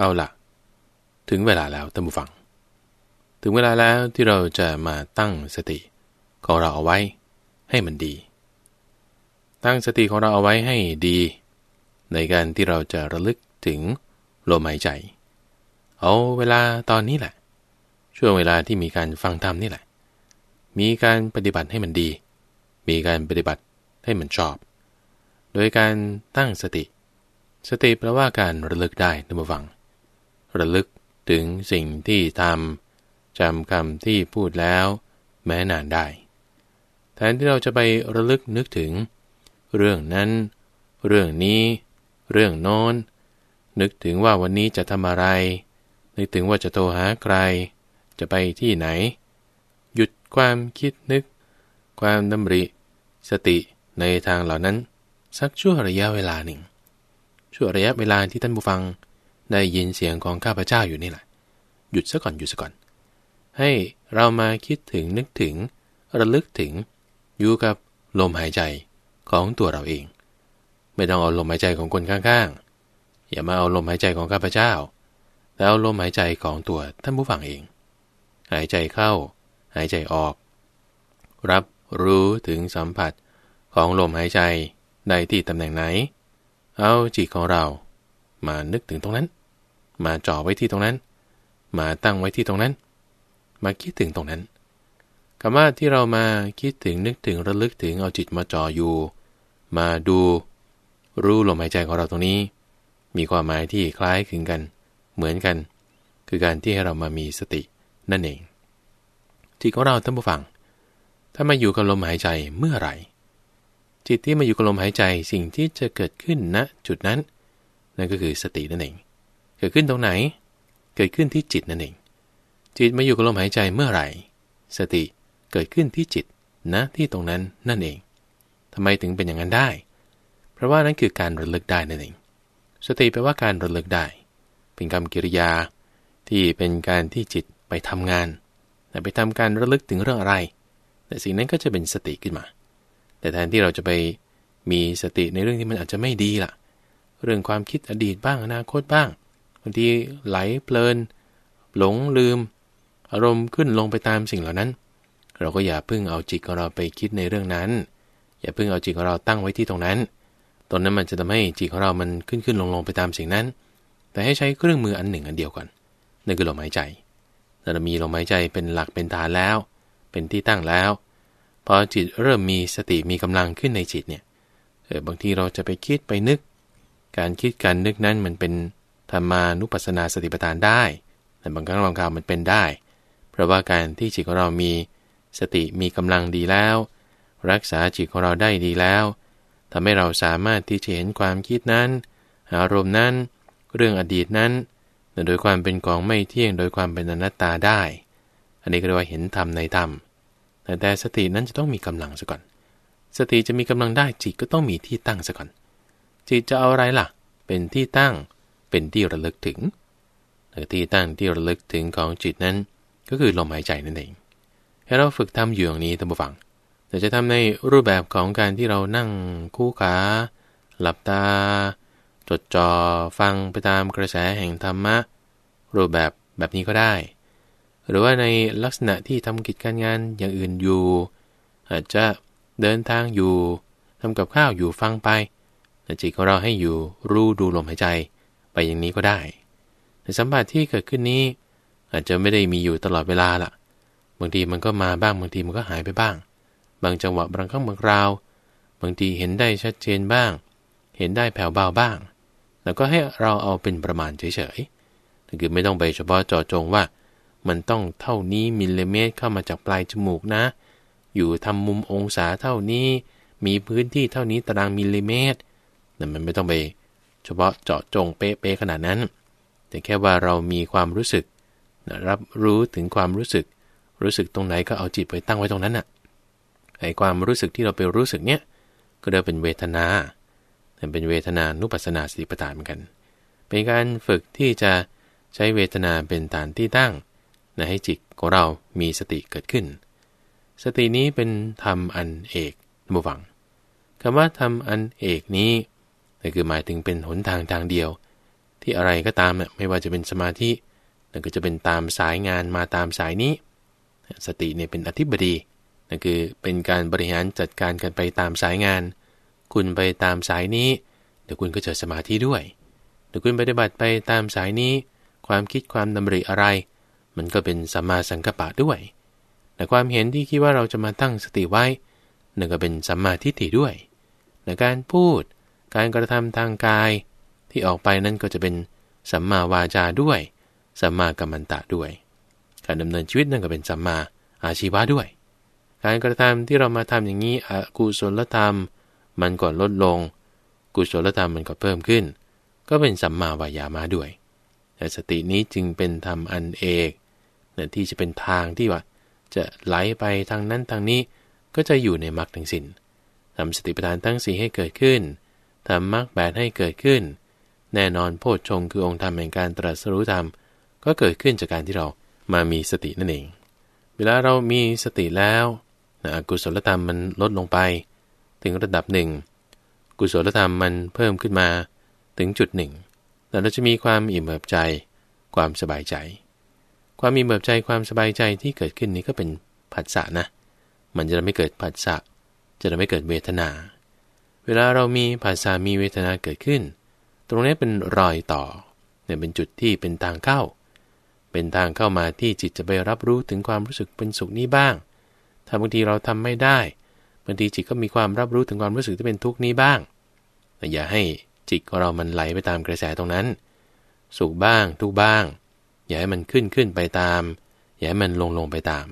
เอาละถึงเวลาแล้วท่านผู้ฟัง ถึงเวลาแล้วที่เราจะมาตั้งสติของเราเอาไว้ให้มันดี ตั้งสติของเราเอาไว้ให้ดี ในการที่เราจะระลึกถึงลมหายใจ เอาเวลาตอนนี้แหละ ช่วงเวลาที่มีการฟังธรรมนี่แหละ มีการปฏิบัติให้มันดี มีการปฏิบัติให้มันชอบ โดยการตั้งสติ สติแปลว่าการระลึกได้นะบุฟังระลึกถึงสิ่งที่ทำจำคำที่พูดแล้ว แม้นานได้ แทนที่เราจะไประลึกนึกถึง เรื่องนั้น เรื่องนี้ เรื่องโน้นนึกถึงว่าวันนี้จะทำอะไรนึกถึงว่าจะโทรหาใครจะไปที่ไหน หยุดความคิดนึก ความดำริ สติในทางเหล่านั้นสักชั่วระยะเวลาหนึ่งชั่วระยะเวลาที่ท่านผู้ฟังได้ยินเสียงของข้าพเจ้าอยู่นี่แหละ หยุดซะก่อนหยุดซะก่อน ให้เรามาคิดถึงนึกถึงระลึกถึง อยู่กับลมหายใจของตัวเราเอง ไม่ต้องเอาลมหายใจของคนข้างๆ อย่ามาเอาลมหายใจของข้าพเจ้า แล้วลมหายใจของตัวท่านผู้ฟังเอง หายใจเข้าหายใจออก รับรู้ถึงสัมผัสของลมหายใจใดที่ตำแหน่งไหน เอาจิตของเรามานึกถึงตรงนั้นมาจ่อไว้ที่ตรงนั้น มาตั้งไว้ที่ตรงนั้น มาคิดถึงตรงนั้นคำว่า ที่เรามาคิดถึงนึกถึงระลึกถึงเอาจิตมาจ่ออยู่ มาดูรู้ลมหายใจของเราตรงนี้ มีความหมายที่คล้ายคลึงกัน เหมือนกัน คือการที่ให้เรามามีสตินั่นเอง จิตของเราท่านผู้ฟัง ถ้ามาอยู่กับลมหายใจเมื่อไหร่ จิตที่มาอยู่กับลมหายใจสิ่งที่จะเกิดขึ้นณนะจุดนั้น นั่นก็คือสตินั่นเองเกิดขึ้นตรงไหน เกิดขึ้นที่จิตนั่นเอง จิตมาอยู่กับลมหายใจเมื่อไหร่สติเกิดขึ้นที่จิตนะที่ตรงนั้นนั่นเอง ทำไมถึงเป็นอย่างนั้นได้ เพราะว่านั่นคือการระลึกได้นั่นเอง สติแปลว่าการระลึกได้ เป็นคำกิริยาที่เป็นการที่จิตไปทำงานแต่ไปทำการระลึกถึงเรื่องอะไร แต่สิ่งนั้นก็จะเป็นสติขึ้นมา แต่แทนที่เราจะไปมีสติในเรื่องที่มันอาจจะไม่ดีล่ะ เรื่องความคิดอดีตบ้างอนาคตบ้างางทีไหลเพลินหลงลืม อารมณ์ขึ้นลงไปตามสิ่งเหล่านั้น เราก็อย่าพึ่งเอาจิตของเราไปคิดในเรื่องนั้น อย่าพึ่งเอาจิตของเราตั้งไว้ที่ตรงนั้น ตอนนั้นมันจะทำให้จิตของเรา มันขึ้นขึ้นลงลงไปตามสิ่งนั้น แต่ให้ใช้เครื่องมืออันหนึ่งอันเดียวก่อนนั่นคือลมหายใจเรามีลมหายใจเป็นหลักเป็นฐานแล้ว เป็นที่ตั้งแล้ว พอจิตเริ่มมีสติมีกำลังขึ้นในจิตเนี่ยเออบางทีเราจะไปคิดไปนึก การคิดการนึกนั้นมันเป็นธรรมานุปัสสนา สติปัฏฐานได้ แต่บางครั้งบางคราว มันเป็นได้ เพราะว่าการที่จิตของเรามีสติมีกำลังดีแล้ว รักษาจิตของเราได้ดีแล้ว ทำให้เราสามารถที่จะเห็นความคิดนั้น อารมณ์นั้น เรื่องอดีตนั้น โดยความเป็นของไม่เที่ยง โดยความเป็นอนัตตาได้ อันนี้ก็เรียกว่าเห็นธรรมในธรรม แต่แต่สตินั้นจะต้องมีกำลังซะก่อน สติจะมีกำลังได้ จิตก็ต้องมีที่ตั้งซะก่อน จิตจะเอาอะไรล่ะ เป็นที่ตั้งเป็นที่ระลึกถึงที่ตั้งที่ระลึกถึงของจิตนั้น ก็คือลมหายใจนั่นเองให้เราฝึกทำอยู่อย่างนี้ท่านผู้ฟังแต่จะทำในรูปแบบของการที่เรานั่งคู่ขาหลับตา จดจอ่อฟังไปตามกระแสแห่งธรรมะรูปแบบแบบนี้ก็ได้ หรือว่าในลักษณะที่ทำกิจการงานอย่างอื่นอยู่ อาจจะเดินทางอยู่ ทำกับข้าวอยู่ฟังไปจิตของเราให้อยู่รู้ดูลมหายใจไปอย่างนี้ก็ได้สัมผัสที่เกิดขึ้นนี้ อาจจะไม่ได้มีอยู่ตลอดเวลาล่ะ บางทีมันก็มาบ้าง บางทีมันก็หายไปบ้าง บางจังหวะบางครั้งบางคราว บางทีเห็นได้ชัดเจนบ้าง เห็นได้แผ่วเบาบ้าง แล้วก็ให้เราเอาเป็นประมาณเฉยๆคือไม่ต้องไปเฉพาะจอจงว่ามันต้องเท่านี้มิลลิเมตร เข้ามาจากปลายจมูกนะ อยู่ทำ มุมองศาเท่านี้ มีพื้นที่เท่านี้ตารางมิลลิเมตรแต่มันไม่ต้องไปเฉพาะเจาะจงเป๊ะๆขนาดนั้น แต่แค่ว่าเรามีความรู้สึกนะรับรู้ถึงความรู้สึก รู้สึกตรงไหนก็เอาจิตไปตั้งไว้ตรงนั้นน่ะ ไอ้ความรู้สึกที่เราไปรู้สึกเนี้ยก็เรียกเป็นเวทนา เป็นเวทนานุปัสนาสติปัฏฐานเหมือนกัน เป็นการฝึกที่จะใช้เวทนาเป็นฐานที่ตั้งนะให้จิตของเรา มีสติเกิดขึ้น สตินี้เป็น ธรรมอันเอกนบุฟังคำว่าธรรมอันเอกนี้นั่นคือหมายถึงเป็นหนทางทางเดียว ที่อะไรก็ตามเ่ยไม่ว่าจะเป็นสมาธินั่นก็จะเป็นตามสายงานมาตามสายนี้ สติเนี่ยเป็นอธิบดี นั่นคือเป็นการบริหารจัดการกันไปตามสายงาน คุณไปตามสายนี้เดี๋ยวคุณก็เจอสมาธิด้วยเดี๋ยวคุณปฏิบัติไปตามสายนี้ ความคิดความดำริอะไร มันก็เป็นสัมมาสังกัปปะด้วยแต่ความเห็นที่คิดว่าเราจะมาตั้งสติไว้นั่นก็เป็นสัมมาทิฏฐิด้วยในการพูดการกระทำทางกายที่ออกไปนั่นก็จะเป็นสัมมาวาจาด้วย สัมมากัมมันตะด้วย การดำเนินชีวิตนั่นก็เป็นสัมมาอาชีวะด้วย การกระทำที่เรามาทำอย่างนี้อกุศลธรรม มันก็ลดลง กุศลธรรมมันก็เพิ่มขึ้น ก็เป็นสัมมาวายามาด้วย แต่สตินี้จึงเป็นธรรมอันเอกเที่จะเป็นทางที่ว่า จะไหลไปทางนั้นทางนี้ก็จะอยู่ในมรรคทั้งสิน้นทำสติปัฏฐานทั้งสีให้เกิดขึ้นทำมรรคแปดให้เกิดขึ้น แน่นอนโพชฌงคือองค์ธรรมแห่งการตรัสรู้ธรรมก็เกิดขึ้นจากการที่เรามามีสตินั่นเอง เวลาเรามีสติแล้วนะกุศลธรรมมันลดลงไป ถึงระดับหนึ่งกุศลธรรมมันเพิ่มขึ้นมาถึงจุดหนึ่งแต่เราจะมีความอิ่มเอิบใจความสบายใจ ความมีมเบิบใจความสบายใจที่เกิดขึ้นนี้ก็เป็นผัสสะนะ มันจะไม่เกิดผัสสะจะไม่เกิดเวทนาเวลาเรามีภาษามีเวทนาเกิดขึ้น ตรงนี้เป็นรอยต่อเนี่ยเป็นจุดที่เป็นทางเข้า เป็นทางเข้ามาที่จิตจะไปรับรู้ถึงความรู้สึกเป็นสุขนี้บ้าง ถ้าบางทีเราทำไม่ได้ บางทีจิตก็มีความรับรู้ถึงความรู้สึกที่เป็นทุกข์นี้บ้าง แต่อย่าให้จิตของเรามันไหลไปตามกระแสตรงนั้น สุขบ้างทุกบ้าง อย่าให้มันขึ้นขึ้นไปตาม อย่าให้มันลงลงไปตาม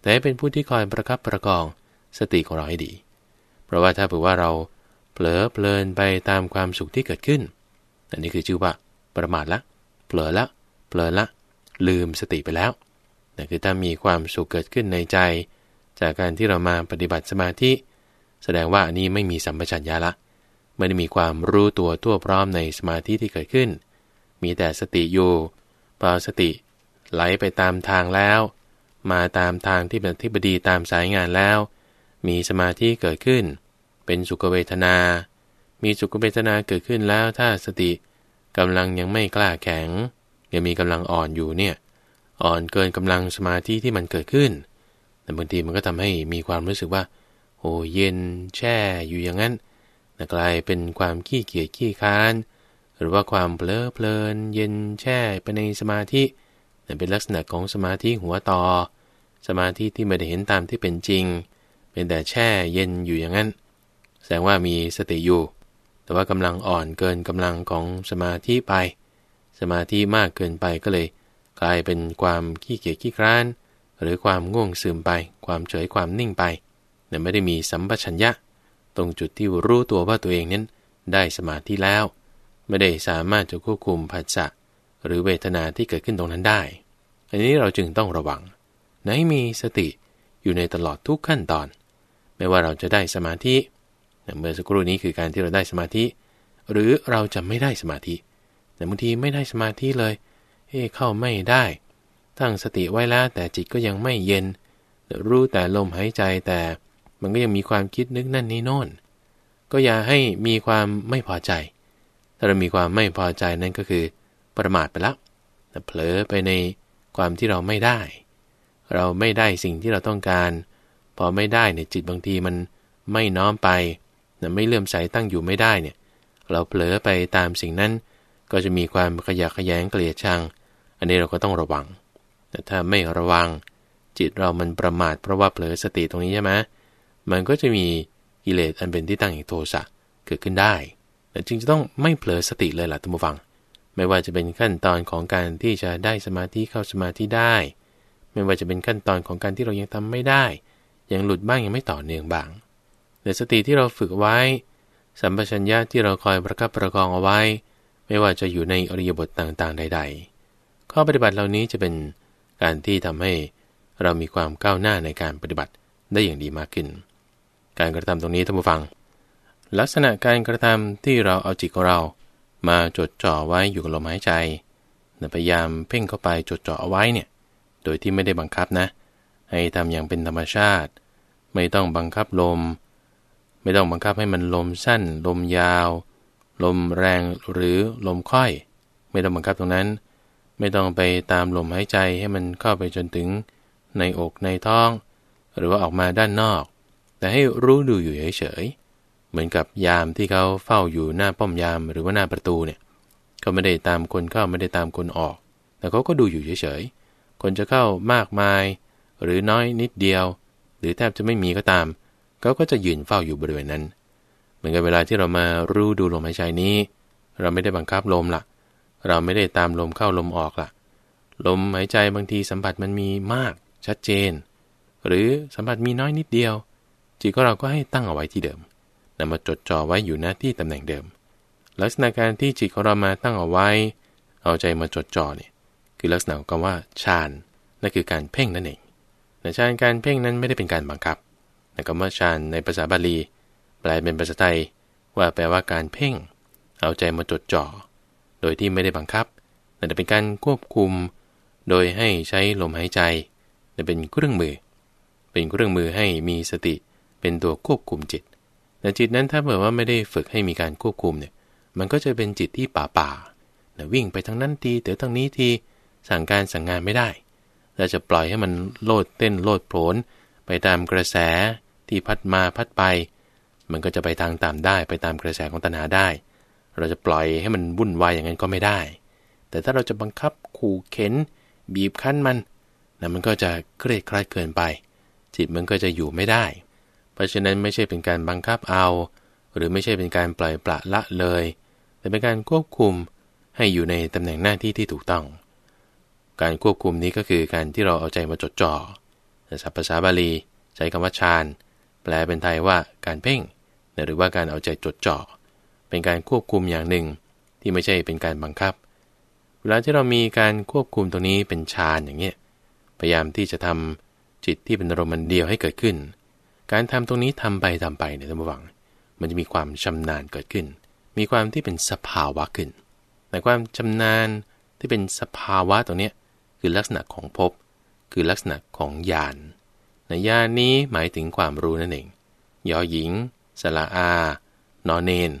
แต่ให้เป็นผู้ที่คอยประคับประคอง สติของเราให้ดี เพราะว่าถ้าเผื่อว่าเราผลอเพลินไปตามความสุขที่เกิดขึ้น อันนี้คือชื่อว่า ประมาทละ เผลอละเผลอละ ลืมสติไปแล้วนั่นคือถ้ามีความสุขเกิดขึ้นในใจ จากการที่เรามาปฏิบัติสมาธิ แสดงว่าอันนี้ไม่มีสัมปชัญญะละ ไม่ได้มีความรู้ตัวทั่วพร้อมในสมาธิที่เกิดขึ้น มีแต่สติอยู่พอสติ ไหลไปตามทางแล้ว มาตามทางที่เป็นทิบดีตามสายงานแล้ว มีสมาธิเกิดขึ้นเป็นสุขเวทนา มีสุขเวทนาเกิดขึ้นแล้วถ้าสติกำลังยังไม่กล้าแข็ง ยังมีกำลังอ่อนอยู่เนี่ย อ่อนเกินกำลังสมาธิที่มันเกิดขึ้นแต่บางทีมันก็ทำให้มีความรู้สึกว่าโอ้เย็นแช่อยู่อย่างนั้นกลายเป็นความขี้เกียจขี้ค้านหรือว่าความเพลิดเพลิน เย็นแช่ไปในสมาธิเป็นลักษณะของสมาธิหัวต่อ สมาธิที่ไม่ได้เห็นตามที่เป็นจริง เป็นแต่แช่เย็นอยู่อย่างนั้นแสดงว่ามีสติอยู่ แต่ว่ากำลังอ่อนเกินกำลังของสมาธิไป สมาธิมากเกินไปก็เลย กลายเป็นความขี้เกียจขี้คร้าน หรือความง่วงซึมไป ความเฉยความนิ่งไปเนี่ยไม่ได้มีสัมปชัญญะตรงจุดที่รู้ตัวว่าตัวเองนั้นได้สมาธิแล้ว ไม่ได้สามารถจะควบคุมผัสสะหรือเวทนาที่เกิดขึ้นตรงนั้นได้ อันนี้เราจึงต้องระวังไหนมีสติอยู่ในตลอดทุกขั้นตอน ไม่ว่าเราจะได้สมาธิเมื่อสักครู่นี้คือการที่เราได้สมาธิ หรือเราจะไม่ได้สมาธิแต่บางทีไม่ได้สมาธิเลยเเข้าไม่ได้ตั้งสติไว้แล้วแต่จิตก็ยังไม่เย็น รู้แต่ลมหายใจ แต่มันก็ยังมีความคิดนึกนั่นนี่โน่นก็อย่าให้มีความไม่พอใจ ถ้าเรามีความไม่พอใจนั่นก็คือประมาทไปละเผลอไปในความที่เราไม่ได้ เราไม่ได้สิ่งที่เราต้องการ พอไม่ได้เนี่ยจิตบางทีมันไม่น้อมไปนะไม่เลื่อมใสตั้งอยู่ไม่ได้เนี่ยเราเผลอไปตามสิ่งนั้น ก็จะมีความขยะขยงเกลียดชัง อันนี้เราก็ต้องระวัง แต่ถ้าไม่ระวัง จิตเรามันประมาทเพราะว่าเผลอสติตรงนี้ใช่ไหมมันก็จะมีกิเลสอันเป็นที่ตั้งอย่งโทสะเกิดขึ้นได้แต่จึงจะต้องไม่เผลอสติเลยล่ะท่านผู้ฟัง ไม่ว่าจะเป็นขั้นตอนของการที่จะได้สมาธิเข้าสมาธิได้ ไม่ว่าจะเป็นขั้นตอนของการที่เรายังทำไม่ได้ยังหลุดบ้างยังไม่ต่อเนื่องบ้างแต่สติที่เราฝึกไว้ สัมปชัญญะที่เราคอยประคับประคองเอาไว้ ไม่ว่าจะอยู่ในอริยบทต่าง ๆใด ๆ ข้อปฏิบัติเหล่านี้จะเป็นการที่ทำให้เรามีความก้าวหน้าในการปฏิบัติได้อย่างดีมากขึ้น การกระทำตรงนี้ท่านผู้ฟัง ลักษณะการกระทำที่เราเอาจิตของเรา มาจดจ่อไว้อยู่กับลมหายใจพยายามเพ่งเข้าไปจดจ่อเอาไว้เนี่ยโดยที่ไม่ได้บังคับนะ ให้ทำอย่างเป็นธรรมชาติ ไม่ต้องบังคับลมไม่ต้องบังคับให้มันลมสั้นลมยาว ลมแรงหรือลมค่อย ไม่ต้องบังคับตรงนั้น ไม่ต้องไปตามลมหายใจให้มันเข้าไปจนถึงในอกในท้อง หรือว่าออกมาด้านนอก แต่ให้รู้ดูอยู่เฉยๆเหมือนกับยามที่เขาเฝ้าอยู่หน้าป้อมยามหรือว่าหน้าประตูเนี่ยเขาไม่ได้ตามคนเข้าไม่ได้ตามคนออกแต่เขาก็ดูอยู่เฉยๆคนจะเข้ามากมายหรือน้อยนิดเดียว หรือแทบจะไม่มีก็ตามเขาก็จะยืนเฝ้าอยู่บริเวณนั้น เหมือนกับเวลาที่เรามารู้ดูลมหายใจนี้ เราไม่ได้บังคับลมละ่ะ เราไม่ได้ตามลมเข้าลมออกละ่ะลมหายใจบางทีสัมผัสมันมีมาก ชัดเจน หรือสัมผัสมีน้อยนิดเดียว จิตของเราก็ให้ตั้งเอาไว้ที่เดิมนำมาจดจ่อไว้อยู่หน้าที่ตำแหน่งเดิม ลักษณะการที่จิตของเรามาตั้งเอาไว้ เอาใจมาจดจ่อเนี่ยคือลักษณะของคำว่าฌานนั่นคือการเพ่งนั่นเองแต่ฌานการเพ่งนั้นไม่ได้เป็นการบังคับคำว่าฌานในภาษาบาลี แปลเป็นภาษาไทยว่าแปลว่าการเพ่ง เอาใจมาจดจ่อโดยที่ไม่ได้บังคับแต่เป็นการควบคุม โดยให้ใช้ลมหายใจเป็นเครื่องมือ เป็นเครื่องมือให้มีสติเป็นตัวควบคุมจิตแต่จิตนั้นถ้าเผื่อว่าไม่ได้ฝึกให้มีการควบคุมเนี่ยมันก็จะเป็นจิตที่ป่าป่าวิ่งไปทางนั้นทีเดี๋ยวทางนี้ทีสั่งการสั่งงานไม่ได้เราจะปล่อยให้มันโลดเต้นโลดโผนไปตามกระแสที่พัดมาพัดไป มันก็จะไปทางตามได้ไปตามกระแสของตัณหาได้ เราจะปล่อยให้มันวุ่นวายอย่างนั้นก็ไม่ได้ แต่ถ้าเราจะบังคับขู่เข็นบีบคั้นมันนะมันก็จะเครียดคลาดเกินไปจิตมันก็จะอยู่ไม่ได้ เพราะฉะนั้นไม่ใช่เป็นการบังคับเอา หรือไม่ใช่เป็นการปล่อยปละละเลย แต่เป็นการควบคุมให้อยู่ในตำแหน่งหน้าที่ที่ถูกต้อง การควบคุมนี้ก็คือการที่เราเอาใจมาจดจ่อในภาษาบาลีใช้คำว่าฌานแลเป็นไทยว่าการเพ่งหรือว่าการเอาใจจดจ่อเป็นการควบคุมอย่างหนึ่งที่ไม่ใช่เป็นการบังคับ เวลาที่เรามีการควบคุมตรงนี้เป็นฌานอย่างเงี้ยพยายามที่จะทำจิตที่เป็นอารมณ์เดียวให้เกิดขึ้น การทำตรงนี้ทำไปทำไปเนี่ยท่านผู้ฟังมันจะมีความชำนาญเกิดขึ้น มีความที่เป็นสภาวะขึ้น แต่ความชำนาญที่เป็นสภาวะตรงนี้คือลักษณะของภพคือลักษณะของญาณในยานนี้หมายถึงความรู้นั่นเอง ยอหญิงสละอานอนเนน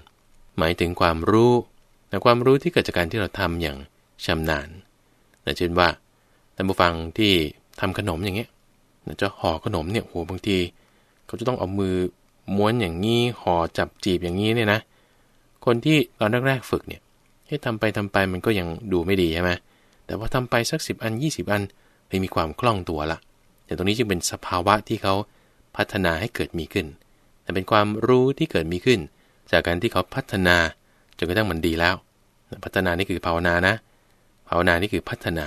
หมายถึงความรู้แต่ความรู้ที่เกิดจากการที่เราทำอย่างชำนาญนะเช่นว่า ท่านผู้ฟังที่ทำขนมอย่างเงี้ย จะห่อขนมเนี่ยโหบางที เขาจะต้องเอามือม้วนอย่างงี้ ห่อจับจีบอย่างนี้เนี่ยนะ คนที่ตอนแรกๆฝึกเนี่ย ให้ทำไปทำไปมันก็ยังดูไม่ดีใช่ไหมแต่ว่าทำไปสัก 10อัน 20 อันเลยมีความคล่องตัวละแต่ตรงนี้จึงเป็นสภาวะที่เขาพัฒนาให้เกิดมีขึ้น แต่เป็นความรู้ที่เกิดมีขึ้น จากการที่เขาพัฒนาจนกระทั่งมันดีแล้ว พัฒนานี่คือภาวนา นะ ภาวนานี่คือพัฒนา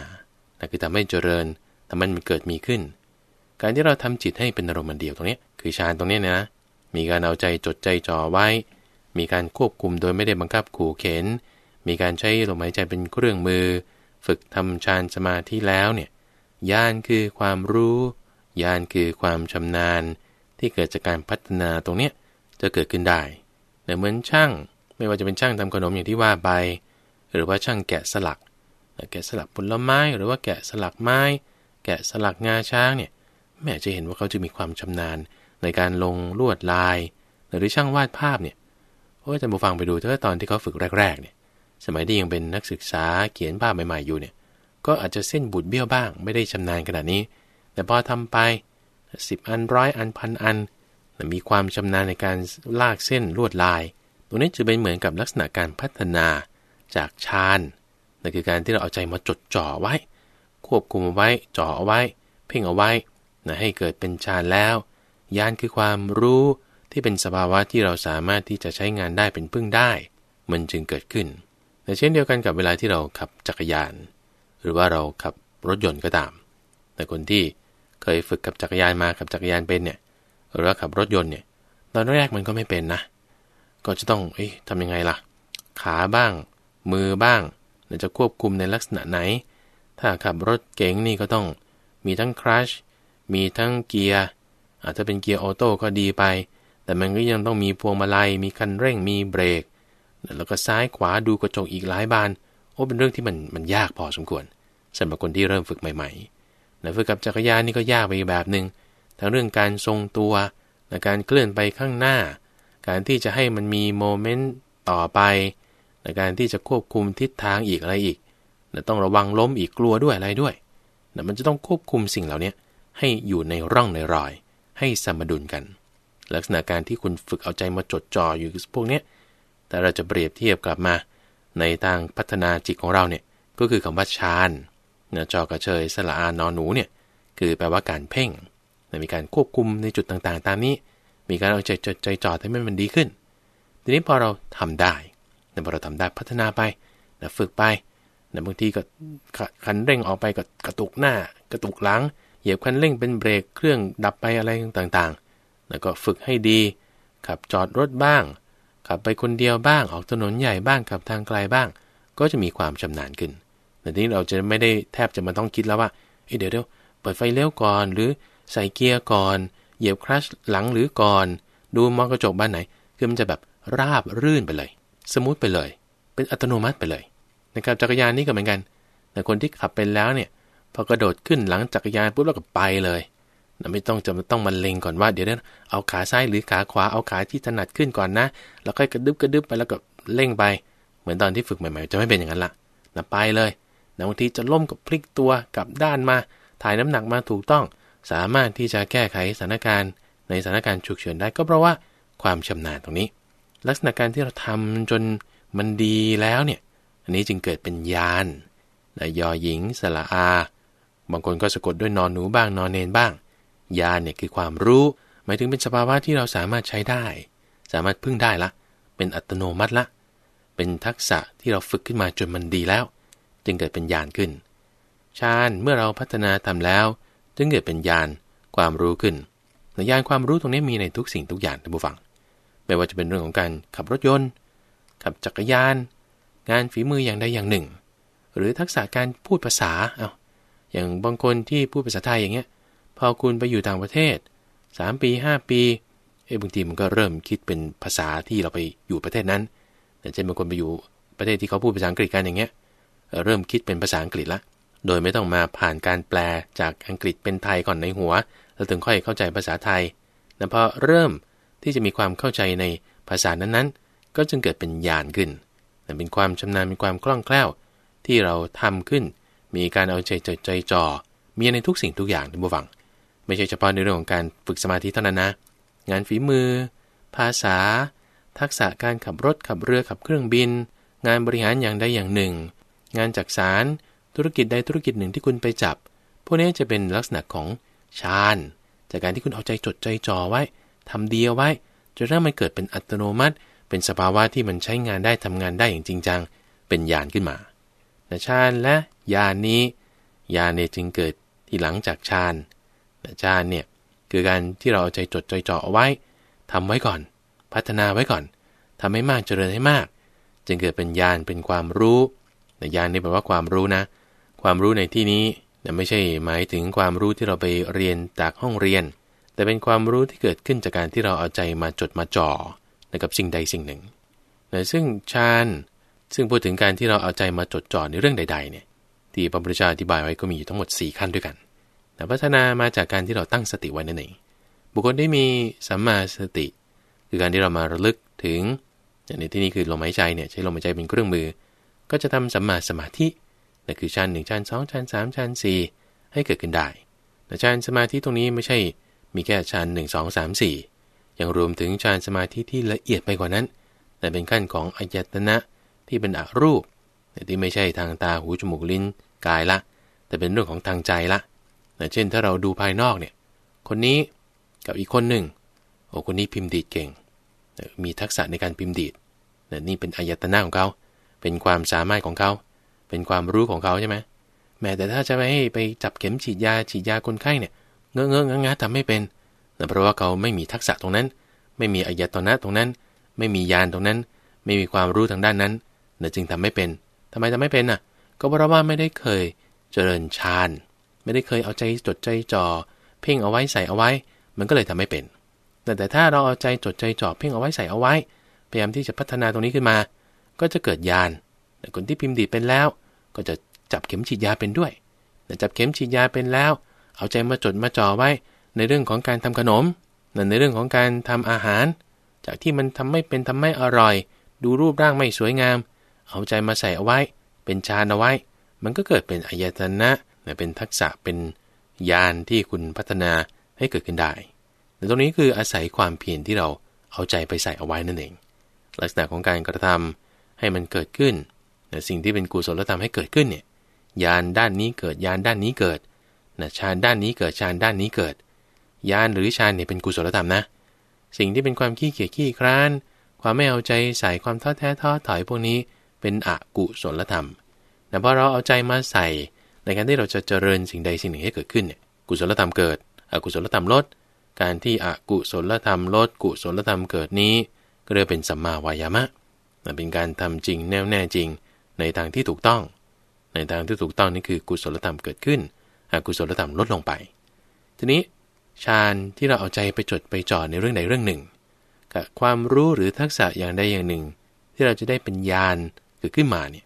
คือทำให้เจริญทำให้มันเกิดมีขึ้น การที่เราทำจิตให้เป็นอารมณ์เดียวตรงนี้ คือฌานตรงนี้นะ มีการเอาใจจดใจจ่อไว้ มีการควบคุมโดยไม่ได้บังคับขู่เข็นมีการใช้ลมหายใจเป็นเครื่องมือ ฝึกทำฌานสมาธิแล้วเนี่ยญาณคือความรู้ญาณคือความชำนาญที่เกิดจากการพัฒนาตรงเนี้จะเกิดขึ้นได้แต่เหมือนช่างไม่ว่าจะเป็นช่างทำขนมอย่างที่ว่าไปหรือว่าช่างแกะสลัก แกะสลักผลไม้หรือว่าแกะสลักไม้ แกะสลักงาช้างเนี่ยแม่จะเห็นว่าเขาจะมีความชำนาญในการลงลวดลาย หรือช่างวาดภาพเนี่ยโอ้ยแต่บูฟังไปดูถ้าตอนที่เขาฝึกแรกๆเนี่ยสมัยที่ยังเป็นนักศึกษาเขียนภาพใหม่ๆอยู่เนี่ยก็อาจจะเส้นบุดเบี้ยวบ้าง ไม่ได้ชำนาญขนาดนี้ แต่พอทำไป 10 อันร้อยอันพันอัน มีความชำนาญในการลากเส้นลวดลายตรงนี้จะเป็นเหมือนกับลักษณะการพัฒนาจากฌาน นั่นคือการที่เราเอาใจมาจดจ่อไว้ ควบคุมไว้ จ่อเอาไว้ เพ่งเอาไว้นะให้เกิดเป็นฌาน แล้ว ยานคือความรู้ที่เป็นสภาวะที่เราสามารถที่จะใช้งานได้เป็นพึ่งได้ มันจึงเกิดขึ้นแต่เช่นเดียวกันกับเวลาที่เราขับจักรยานหรือว่าเราขับรถยนต์ก็ตาม แต่คนที่เคยฝึกขับจักรยานมาขับจักรยานเป็นเนี่ย หรือว่าขับรถยนต์เนี่ยตอนแรกมันก็ไม่เป็นนะ ก็จะต้องเอ้ยทำยังไงล่ะ ขาบ้าง มือบ้างจะควบคุมในลักษณะไหน ถ้าขับรถเก๋งนี่ก็ต้องมีทั้งคลัชมีทั้งเกียร์อาจจะเป็นเกียร์ออโต้ก็ดีไป แต่มันก็ยังต้องมีพวงมาลัยมีคันเร่งมีเบรกแล้วก็ซ้ายขวาดูกระจกอีกหลายบานว่าเป็นเรื่องที่มันมันยากพอสมควรสำหรับคนที่เริ่มฝึกใหม่ๆนะฝึกกับจักรยานนี่ก็ยากไปแบบหนึ่งทั้งเรื่องการทรงตัวนะการเคลื่อนไปข้างหน้า การที่จะให้มันมีโมเมนต์ต่อไปนะการที่จะควบคุมทิศทางอีกอะไรอีกนะต้องระวังล้มอีกกลัวด้วยอะไรด้วยนะมันจะต้องควบคุมสิ่งเหล่านี้ให้อยู่ในร่องในรอยให้สมดุลกัน ลักษณะการที่คุณฝึกเอาใจมาจดจ่ออยู่พวกนี้แต่เราจะเปรียบเทียบกลับมาในทางพัฒนาจิตของเราเนี่ยก็คือคำว่าฌานนะจอกระเชยสละอานอนหนูเนี่ยคือแปลว่าการเพ่ง มีการควบคุมในจุดต่างๆ ตามนี้ มีการเอาใจจดใจจ่อให้มันดีขึ้น ทีนี้พอเราทำได้พอเราทำได้พัฒนาไปนะฝึกไปนะบางทีก็คันเร่งออกไปก็กระตุกหน้า กระตุกหลัง เหยียบคันเร่งเป็นเบรกเครื่องดับไปอะไรต่างๆ แล้วก็ฝึกให้ดี ขับจอดรถบ้างขับไปคนเดียวบ้างออกถนนใหญ่บ้างขับทางไกลบ้าง ก็จะมีความชำนาญขึ้นแต่นี้เราจะไม่ได้แทบจะมาต้องคิดแล้วว่าเเดี๋ยวเดี๋ยวเปิดไฟเลี้ยวก่อนหรือใส่เกียร์ก่อนเหยียบคลัชหลังหรือก่อนดูมองกระจกบ้านไหนคือมันจะแบบราบรื่นไปเลย สมูทไปเลย เป็นอัตโนมัติไปเลยนะครับจักรยานนี่ก็เหมือนกัน แต่คนที่ขับเป็นแล้วเนี่ยพอกระโดดขึ้นหลังจักรยานปุ๊บแล้วก็ไปเลยไม่ต้องจะต้องมันเล็งก่อนว่าเดี๋ยวนะเอาขาซ้ายหรือขาขวาเอาขาที่ถนัดขึ้นก่อนนะแล้วค่อยกระดึบกระดึบไปแล้วก็เล่งไปเหมือนตอนที่ฝึกใหม่ๆ จะไม่เป็นอย่างนั้นละนะไปเลยนะบางทีจะล้มกับพลิกตัวกลับด้านมา ถ่ายน้ำหนักมาถูกต้อง สามารถที่จะแก้ไขสถานการณ์ในสถานการณ์ฉุกเฉินได้ก็เพราะว่าความชำนาญตรงนี้ ลักษณะการที่เราทำจนมันดีแล้วเนี่ยอันนี้จึงเกิดเป็นยานนะยอหญิงสละอาบางคนก็สะกดด้วยนอนหนูบ้างนอนเนนบ้างญาณเนี่ยคือความรู้หมายถึงเป็นสภาวะที่เราสามารถใช้ได้ สามารถพึ่งได้ละ เป็นอัตโนมัติละ เป็นทักษะที่เราฝึกขึ้นมาจนมันดีแล้ว จึงเกิดเป็นญาณขึ้นฌานเมื่อเราพัฒนาทำแล้ว จึงเกิดเป็นญาณความรู้ขึ้นญาณความรู้ตรงนี้มีในทุกสิ่งทุกอย่างท่านผู้ฟัง ไม่ว่าจะเป็นเรื่องของการขับรถยนต์ ขับจักรยาน งานฝีมืออย่างใดอย่างหนึ่ง หรือทักษะการพูดภาษาเอา้าอย่างบางคนที่พูดภาษาไทยอย่างเงี้ยพอคุณไปอยู่ต่างประเทศ 3 ปี 5 ปีไอ้บางทีมันก็เริ่มคิดเป็นภาษาที่เราไปอยู่ประเทศนั้น่เช่นบางคนไปอยู่ประเทศที่เขาพูดภาษาอังกฤษกันอย่างเงี้ย เริ่มคิดเป็นภาษาอังกฤษละ โดยไม่ต้องมาผ่านการแปลจากอังกฤษเป็นไทยก่อนในหัวแล้วถึงค่อยเข้าใจภาษาไทยแต่พอเริ่มที่จะมีความเข้าใจในภาษานั้นๆ ก็จึงเกิดเป็นญาณขึ้น เป็นความชำนาญเป็นความคล่องแคล่วที่เราทำขึ้น มีการเอาใจจดใจจ่อมีในทุกสิ่งทุกอย่างใน่บวังไม่ใช่เฉพาะในเรื่องของการฝึกสมาธิเท่านั้นนะ งานฝีมือ ภาษา ทักษะการขับรถขับเรือขับเครื่องบิน งานบริหารอย่างใดอย่างหนึ่ง งานจักสาร ธุรกิจใดธุรกิจหนึ่งที่คุณไปจับ พวกนี้จะเป็นลักษณะของฌานจากการที่คุณเอาใจจดใจจ่อไว้ทำดีเอาไว้จนถ้ามันเกิดเป็นอัตโนมัติ เป็นสภาวะที่มันใช้งานได้ทำงานได้อย่างจริงจัง เป็นญาณขึ้นมาฌานและญาณนนี้ญาณเนี่ยจึงเกิดที่หลังจากฌานฌานเนี่ยคือการที่เราเอาใจจดใจจ่อเอาไว้ ทำไว้ก่อน พัฒนาไว้ก่อน ทำให้มากเจริญให้มาก จึงเกิดเป็นญาณเป็นความรู้แต่ญาณนี่แปลว่าความรู้นะ ความรู้ในที่นี้ไม่ใช่หมายถึงความรู้ที่เราไปเรียนจากห้องเรียน แต่เป็นความรู้ที่เกิดขึ้นจากการที่เราเอาใจมาจดมาจ่อกับสิ่งใดสิ่งหนึ่งนะซึ่งฌานซึ่งพูดถึงการที่เราเอาใจมาจดจ่อในเรื่องใดๆเนี่ยที่พระพุทธเจ้าอธิบายไว้ก็มีอยู่ทั้งหมด 4 ขั้นด้วยกันแต่พัฒนามาจากการที่เราตั้งสติไว้นั่นเองบุคคลที่มีสัมมาสติ คือการที่เรามาระลึกถึง อย่างในที่นี้คือลมหายใจเนี่ยใช้ลมหายใจเป็นเครื่องมือ ก็จะทำสัมมาสมาธินั่นคือชั้นหนึ่งชั้นสองชั้นสามชั้นสี่ให้เกิดขึ้นได้ แต่ฌานสมาธิตรงนี้ไม่ใช่มีแค่ฌานหนึ่งงสสอามสี่ยังรวมถึงฌานสมาธิที่ละเอียดไปกว่านั้น แต่เป็นขั้นของอายตนะที่เป็นอรูปแต่ที่ไม่ใช่ทางตาหูจมูกลิ้นกายละ แต่เป็นเรื่องของทางใจละนะเช่นถ้าเราดูภายนอกเนี่ย คนนี้กับอีกคนหนึ่งโอ้คนนี้พิมพ์ดีดเก่งนะมีทักษะในการพิมพ์ดีดนะนี่เป็นอายตนะของเขาเป็นความสามารถของเขาเป็นความรู้ของเขาใช่ไหม แม้แต่ถ้าจะไปให้ไปจับเข็มฉีดยาฉีดยาคนไข้เนี่ยเงื้อเงื้อเงะงะทำไม่เป็นนะเพราะว่าเขาไม่มีทักษะตรงนั้น ไม่มีอายตนะตรงนั้นไม่มียานตรงนั้นไม่มีความรู้ทางด้านนั้นนะจึงทำไม่เป็น ทำไมทำไม่เป็นน่ะก็เพราะว่าไม่ได้เคยเจริญฌานเไม่ได้เคยเอาใจจดใจจ่อเพ่งเอาไว้ใส่เอาไว้ มันก็เลยทำไม่เป็น แต่แต่ถ้าเราเอาใจจดใจจ่อเพ่งเอาไว้ใส่เอาไว้พยายามที่จะพัฒนาตรงนี้ขึ้นมา ก็จะเกิดยานคนที่พิมพ์ดีเป็นแล้ว ก็จะจับเข็มฉีดยาเป็นด้วยแต่จับเข็มฉีดยาเป็นแล้ว เอาใจมาจดมาจ่อไว้ ในเรื่องของการทำขนม ในเรื่องของการทำอาหาร จากที่มันทำไม่เป็นทำไม่อร่อย ดูรูปร่างไม่สวยงาม เอาใจมาใส่เอาไว้ เป็นชานเอาไว้ มันก็เกิดเป็นอายตนะเป็นทักษะ เป็นยานที่คุณพัฒนาให้เกิดขึ้นได้ แต่ตรงนี้คืออาศัยความเพียรที่เราเอาใจไปใส่เอาไว้นั่นเอง ลักษณะของการกระทำให้มันเกิดขึ้น สิ่งที่เป็นกุศลธรรมให้เกิดขึ้นเนี่ยยานด้านนี้เกิดยานด้านนี้เกิดนะฌานด้านนี้เกิดฌานด้านนี้เกิด ยานหรือฌานเนี่ยเป็นกุศลธรรมนะ สิ่งที่เป็นความขี้เกียจขี้คร้าน ความไม่เอาใจใส่ความท้อแท้ท้อถอยพวกนี้เป็นอกุศลธรรมแต่พอเราเอาใจมาใส่ในการที่เราจะเจริญสิ่งใดสิ่งหนึ่งให้เกิดขึ้นเนี่ยกุศลธรรมเกิดอกุศลธรรมลด การที่อกุศลธรรมลด กุศลธรรมเกิดนี้ก็เรียกเป็นสัมมาวายามะเป็นการทำจริงแน่วแน่จริงในทางที่ถูกต้อง ในทางที่ถูกต้องนี่คือกุศลธรรมเกิดขึ้นอกุศลธรรมลดลงไป ทีนี้ฌานที่เราเอาใจไปจดไปจ่อในเรื่องใดเรื่องหนึ่งกับความรู้หรือทักษะอย่างใดอย่างหนึ่ง ที่เราจะได้เป็นญาณเกิดขึ้นมาเนี่ย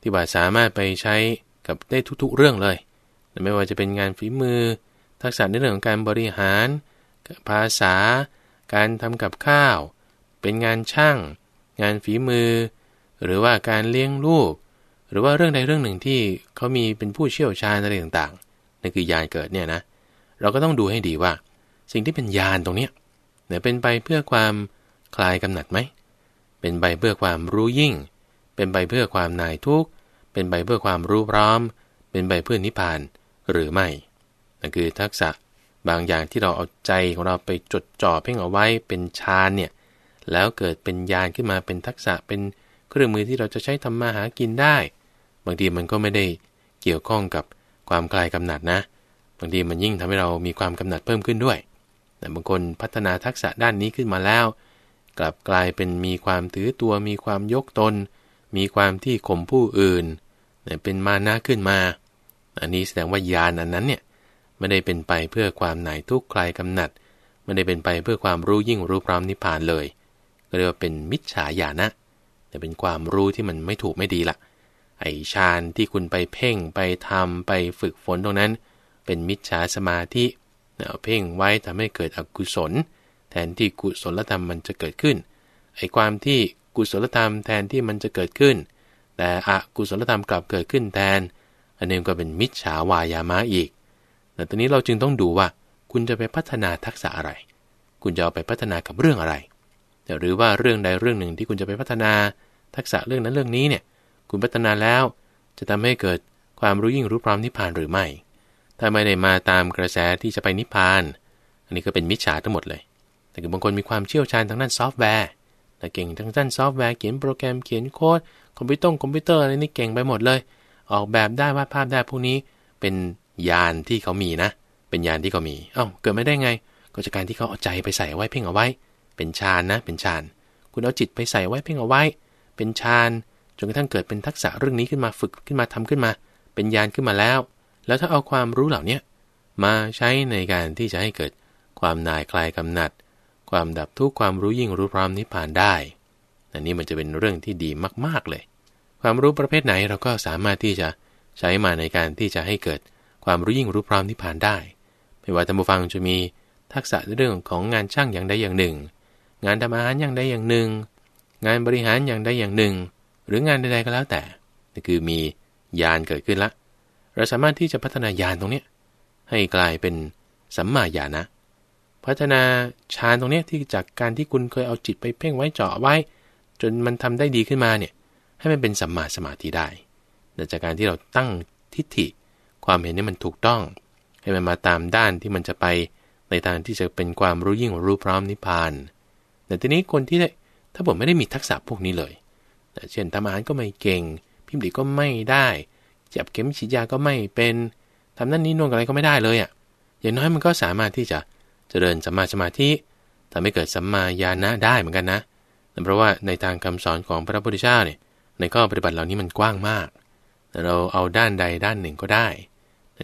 ที่ว่าสามารถไปใช้กับได้ทุกๆเรื่องเลย ไม่ว่าจะเป็นงานฝีมือ ทักษะในเรื่องของการบริหาร ภาษา การทำกับข้าว เป็นงานช่าง งานฝีมือ หรือว่าการเลี้ยงลูก หรือว่าเรื่องใดเรื่องหนึ่งที่เขามีเป็นผู้เชี่ยวชาญอะไรต่างๆนั่นคือยานเกิดเนี่ยนะ เราก็ต้องดูให้ดีว่า สิ่งที่เป็นยานตรงเนี้ยเนี่ยเป็นไปเพื่อความคลายกำหนัดไหม เป็นไปเพื่อความรู้ยิ่ง เป็นไปเพื่อความนายทุกข์เป็นไปเพื่อความรู้พร้อม เป็นไปเพื่อนิพพานหรือไม่นั่นคือทักษะบางอย่างที่เราเอาใจของเราไปจดจ่อเพ่งเอาไว้เป็นฌานเนี่ยแล้วเกิดเป็นญาณขึ้นมาเป็นทักษะเป็นเครื่องมือที่เราจะใช้ทำมาหากินได้ บางทีมันก็ไม่ได้เกี่ยวข้องกับความคลายกำหนัดนะ บางทีมันยิ่งทำให้เรามีความกำหนัดเพิ่มขึ้นด้วย แต่บางคนพัฒนาทักษะด้านนี้ขึ้นมาแล้ว กลับกลายเป็นมีความถือตัว มีความยกตน มีความที่ข่มผู้อื่นเป็นมานะขึ้นมา อันนี้แสดงว่ายานอันนั้นเนี่ยไม่ได้เป็นไปเพื่อความไหนทุกข์ครกำหนัด ไม่ได้เป็นไปเพื่อความรู้ยิ่งรู้พร้อมนิพพานเลยก็เรียกว่าเป็นมิจฉาญาณนะแต่เป็นความรู้ที่มันไม่ถูกไม่ดีละ่ะ ไอฌานที่คุณไปเพ่งไปทำไปฝึกฝนตรงนั้น เป็นมิจฉาสมาธิเพ่งไว้ทำให้เกิดอกุศล แทนที่กุศลธรรมมันจะเกิดขึ้นไอความที่กุศลธรรมแทนที่มันจะเกิดขึ้นแต่อกุศลธรรมกลับเกิดขึ้นแทน อันนี้ก็เป็นมิจฉาวายามะอีกแต่ตอนนี้เราจึงต้องดูว่าคุณจะไปพัฒนาทักษะอะไร คุณจะเอาไปพัฒนากับเรื่องอะไร หรือว่าเรื่องใดเรื่องหนึ่งที่คุณจะไปพัฒนาทักษะเรื่องนั้นเรื่องนี้เนี่ย คุณพัฒนาแล้ว จะทำให้เกิดความรู้ยิ่งรู้พร้อมนิพพานหรือไม่ ถ้าไม่ได้มาตามกระแสที่จะไปนิพพาน อันนี้ก็เป็นมิจฉาทั้งหมดเลยแต่บางคนมีความเชี่ยวชาญทางด้านซอฟต์แวร์แต่เก่งทั้งด้านซอฟต์แวร์เขียนโปรแกรมเขียนโค้ดคอมพิวต์คอมพิวเตอร์อะไรนี่เก่งไปหมดเลย ออกแบบได้วาดภาพได้พวกนี้เป็นยานที่เขามีนะ เป็นยานที่เขามีเอา้าเกิดไม่ได้ไง ก็จากการที่เขาเอาใจไปใส่ไว้เพ่งเอาไว้ เป็นฌานนะ เป็นฌาน คุณเอาจิตไปใส่ไว้เพ่งเอาไว้ เป็นฌานจนกระทั่งเกิดเป็นทักษะเรื่องนี้ขึ้นมาฝึกขึ้นมาทำขึ้นมา เป็นยานขึ้นมาแล้ว แล้วถ้าเอาความรู้เหล่านี้มาใช้ในการที่จะให้เกิดความนายคลายกำหนัดความดับทุกความรู้ยิ่งรู้พร้อมนิพพานได้อันนี้มันจะเป็นเรื่องที่ดีมากๆเลย ความรู้ประเภทไหนเราก็สามารถที่จะใช้มาในการที่จะให้เกิดความรู้ยิ่งรู้พร้อมนิพพานได้ ไม่ว่าท่านผู้ฟังจะมีทักษะเรื่องของงานช่างอย่างใดอย่างหนึ่ง งานทำอาหารอย่างใดอย่างหนึ่ง งานบริหารอย่างใดอย่างหนึ่ง หรืองานใดๆก็แล้วแต่นี่คือมียานเกิดขึ้นละเราสามารถที่จะพัฒนายานตรงนี้ให้กลายเป็นสัมมาญาณนะพัฒนาฌานตรงนี้ที่จากการที่คุณเคยเอาจิตไปเพ่งไว้เจาะไว้ จนมันทำได้ดีขึ้นมาเนี่ยให้มันเป็นสัมมาสมาธิได้จากการที่เราตั้งทิฏฐิ ความเห็นนี้มันถูกต้อง ให้มันมาตามด้านที่มันจะไป ในทางที่จะเป็นความรู้ยิ่งรู้พร้อมนิพพานแต่ทีนี้คนที่ถ้าผมไม่ได้มีทักษะพวกนี้เลยเช่นทำอาหารก็ไม่เก่ง พิมพ์ดีก็ไม่ได้จับเข็มฉีดยาก็ไม่เป็นทำนั่นนี้น่นอะไรก็ไม่ได้เลยอะ่ะอย่างน้อยมันก็สามารถที่จะเจริญสัมมาสมาธิทำให้ เกิดสัมมาญาณะได้เหมือนกันนะเพราะว่าในทางคำสอนของพระพุทธเจ้าเนี่ย ในข้อปฏิบัติเหล่านี้มันกว้างมาก แต่เราเอาด้านใดด้านหนึ่งก็ได้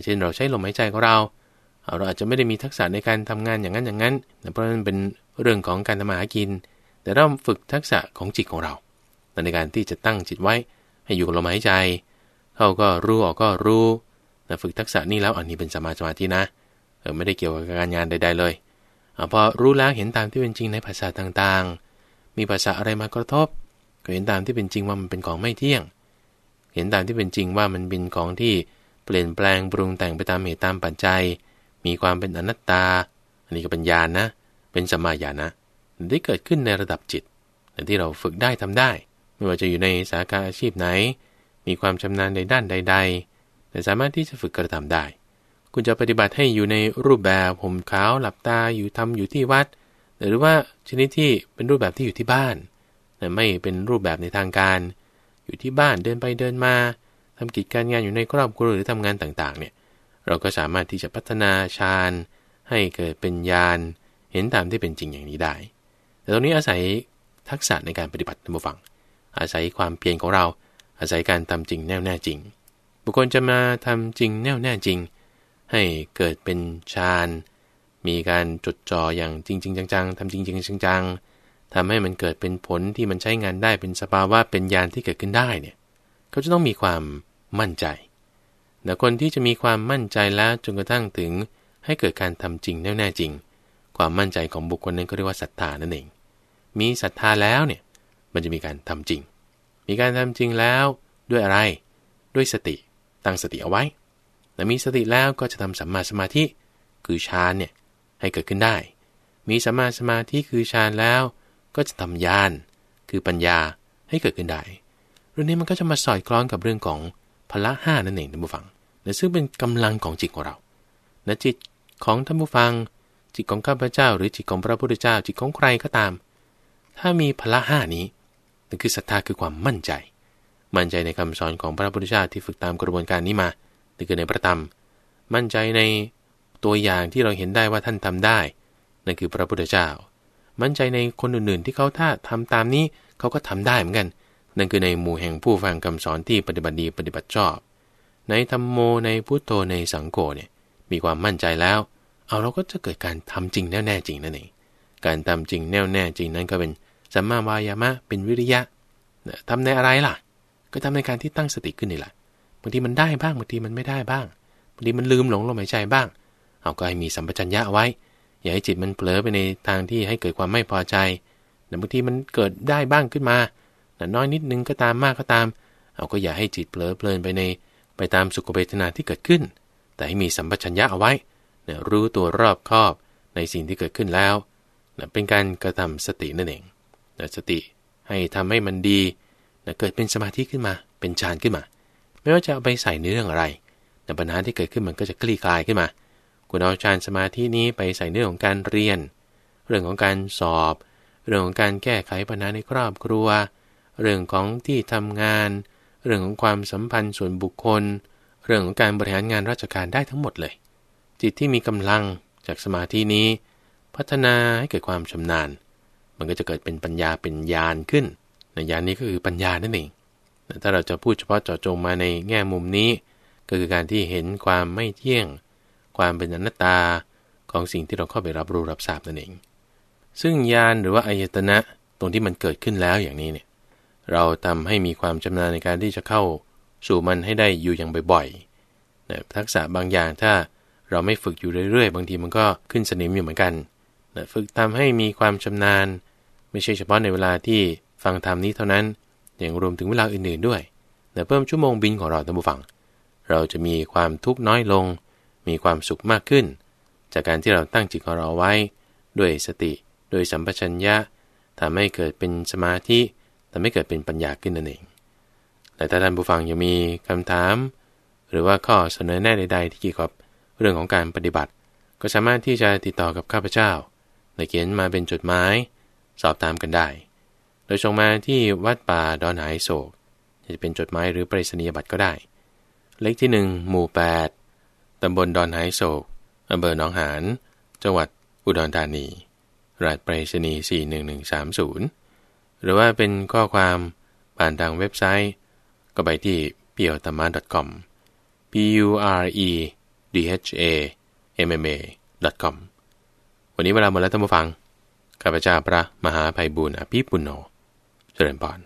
เช่นเราใช้ลมหายใจของเราเราอาจจะไม่ได้มีทักษะในการทำงานอย่างนั้นอย่างนั้นเพราะมันเป็นเรื่องของการทำมาหากิน แต่เราฝึกทักษะของจิตของเรา ในการที่จะตั้งจิตไว้ ให้อยู่กับลมหายใจ เข้าก็รู้ออกก็รู้ฝึกทักษะนี้แล้วอันนี้เป็นสมาธินะเออไม่ได้เกี่ยวกับการงานใดๆเลยอพอรู้แล้วเห็นตามที่เป็นจริงในภาษาต่างๆ มีภาษาอะไรมากระทบ ก็เห็นตามที่เป็นจริงว่ามันเป็นของไม่เที่ยง เห็นตามที่เป็นจริงว่ามันเป็นของที่เปลี่ยนแปลงปรุงแต่งไปตามเหตุตามปัจจัยมีความเป็นอนัตตา อันนี้ก็เป็นญาณนนะเป็นสัมมาญาณนะได้เกิดขึ้นในระดับจิตที่เราฝึกได้ทำได้ ไม่ว่าจะอยู่ในสาขาอาชีพไหน มีความชำนาญในด้านใด ๆ แต่สามารถที่จะฝึกกระทำได้คุณจะปฏิบัติให้อยู่ในรูปแบบผมขาวหลับตาอยู่ทำอยู่ที่วัดหรือว่าชนิดที่เป็นรูปแบบที่อยู่ที่บ้าน แต่ไม่เป็นรูปแบบในทางการอยู่ที่บ้านเดินไปเดินมา ทำกิจการงานอยู่ในครอบครัวหรือทำงานต่างๆเนี่ยเราก็สามารถที่จะพัฒนาฌานให้เกิดเป็นญาณเห็นตามที่เป็นจริงอย่างนี้ได้ แต่ตรงนี้อาศัยทักษะในการปฏิบัติทานบูฟัง อาศัยความเพียรของเราอาศัยการทำจริงแน่วแน่จริง บุคคลจะมาทำจริงแน่วแน่จริงให้เกิดเป็นฌาน มีการจดจ่ออย่างจริงจริงจังๆทำจริงจริงจังๆทำให้มันเกิดเป็นผลที่มันใช้งานได้เป็นสภาวะเป็นยานที่เกิดขึ้นได้เนี่ย เขาจะต้องมีความมั่นใจแต่คนที่จะมีความมั่นใจแล้วจนกระทั่งถึงให้เกิดการทำจริงแน่ๆจริง ความมั่นใจของบุคคลนั้นก็เรียกว่าศรัทธานั่นเอง มีศรัทธาแล้วเนี่ย มันจะมีการทำจริง มีการทำจริงแล้วด้วยอะไร ด้วยสติตั้งสติเอาไว้แต่มีสติแล้วก็จะทำสัมมาสมาธิคือฌานเนี่ยให้เกิดขึ้นได้ มีสัมมาสมาธิคือฌานแล้วก็จะทำญาณคือปัญญาให้เกิดขึ้นได้เรื่องนี้มันก็จะมาสอดคล้องกับเรื่องของพละห้านั่นเองท่านผู้ฟังนะซึ่งเป็นกำลังของจิตของเรานะจิตของท่านผู้ฟัง จิตของข้าพเจ้าหรือจิตของพระพุทธเจ้าจิตของใครก็ตาม ถ้ามีพละห้านี้ นั่นคือศรัทธาคือความมั่นใจ มั่นใจในคำสอนของพระพุทธเจ้าที่ฝึกตามกระบวนการนี้มานี่คือในพระธรรมมั่นใจในตัวอย่างที่เราเห็นได้ว่าท่านทำได้ นั่นคือพระพุทธเจ้ามั่นใจในคนอื่นๆ ที่เขาถ้าทำตามนี้เขาก็ทำได้เหมือนกันนั่นคือในหมู่แห่งผู้ฟังคำสอนที่ปฏิบัติดีปฏิบัติชอบ ในธรรมโมในพุทโธในสังโฆเนี่ยมีความมั่นใจแล้ว เอาเราก็จะเกิดการทำจริงแน่แน่จริงนั่นเองการทำจริงแน่แน่จริงนั้นก็เป็นสัมมาวายามะเป็นวิริยะทำในอะไรล่ะ ก็ทำในการที่ตั้งสติขึ้นนี่แหละบางทีมันได้บ้างบางทีมันไม่ได้บ้างบางทีมันลืมหลงลมหายใจบ้าง เอาก็ให้มีสัมปชัญญะไว้ อย่าให้จิตมันเผลอไปในทางที่ให้เกิดความไม่พอใจแต่บางทีมันเกิดได้บ้างขึ้นมาแต่น้อยนิดนึงก็ตามมากก็ตาม เอาก็อย่าให้จิตเผลอเพลินไปในไปตามสุขเวทนาที่เกิดขึ้น แต่ให้มีสัมปชัญญะเอาไว้รู้ตัวรอบคอบในสิ่งที่เกิดขึ้นแล้วเป็นการกระทำสตินั่นเองสติให้ทำให้มันดีเกิดเป็นสมาธิขึ้นมา เป็นฌานขึ้นมาไม่ว่าจะเอาไปใส่ในเรื่องอะไรแต่ปัญหาที่เกิดขึ้นมันก็จะคลี่คลายขึ้นมา คุณเอาฌานสมาธินี้ไปใส่เรื่องของการเรียน เรื่องของการสอบ เรื่องของการแก้ไขปัญหาในครอบครัว เรื่องของที่ทำงาน เรื่องของความสัมพันธ์ส่วนบุคคล เรื่องของการบริหารงานราชการได้ทั้งหมดเลย จิตที่มีกำลังจากสมาธินี้ พัฒนาให้เกิดความชำนาญ มันก็จะเกิดเป็นปัญญาเป็นญาณขึ้นในญาณนี้ก็คือปัญญานั่นเองถ้าเราจะพูดเฉพาะเจาะจงมาในแง่มุมนี้ ก็คือการที่เห็นความไม่เที่ยง ความเป็นอนัตตาของสิ่งที่เราเข้าไปรับรู้รับทราบนั่นเอง ซึ่งญาณหรือว่าอายตนะ ตรงที่มันเกิดขึ้นแล้วอย่างนี้เนี่ยเราทำให้มีความชำนาญในการที่จะเข้า สู่มันให้ได้อยู่อย่างบ่อยๆนะทักษะบางอย่างถ้าเราไม่ฝึกอยู่เรื่อยๆบางทีมันก็ขึ้นสนิมอยู่เหมือนกันนะฝึกทำให้มีความชำนาญ ไม่ใช่เฉพาะในเวลาที่ฟังธรรมนี้เท่านั้นยังรวมถึงเวลาอื่นๆด้วยแต่เพิ่มชั่วโมงบินของเราท่านผู้ฟัง เราจะมีความทุกข์น้อยลง มีความสุขมากขึ้น จากการที่เราตั้งจิตของเราไว้ ด้วยสติโดยสัมปชัญญะทำให้เกิดเป็นสมาธิทำให้เกิดเป็นปัญญาขึ้นนั่นเองแต่ถ้าท่านผู้ฟังยังมีคำถาม หรือว่าข้อเสนอแนะใดๆที่เกี่ยวกับเรื่องของการปฏิบัติ ก็สามารถที่จะติดต่อกับข้าพเจ้าและเขียนมาเป็นจดหมายสอบถามกันได้โดยส่งมาที่วัดป่าดอนหายโศก จะเป็นจดหมายหรือปริศนียบัตรก็ได้ เลขที่ 1 หมู่ 8ตำบลดอนหายโศกอำเภอหนองหานจังหวัดอุดรธานีรหัสปริศนีย์41130 หรือว่าเป็นข้อความผ่านทางเว็บไซต์ก็ไปที่ p u r e t h a m a .com p u r e d h a m m a .com วันนี้เวลาหมดแล้วท่านผู้ฟังข้าพเจ้าพระมหาภัยบุญอภิปุโน这人吧。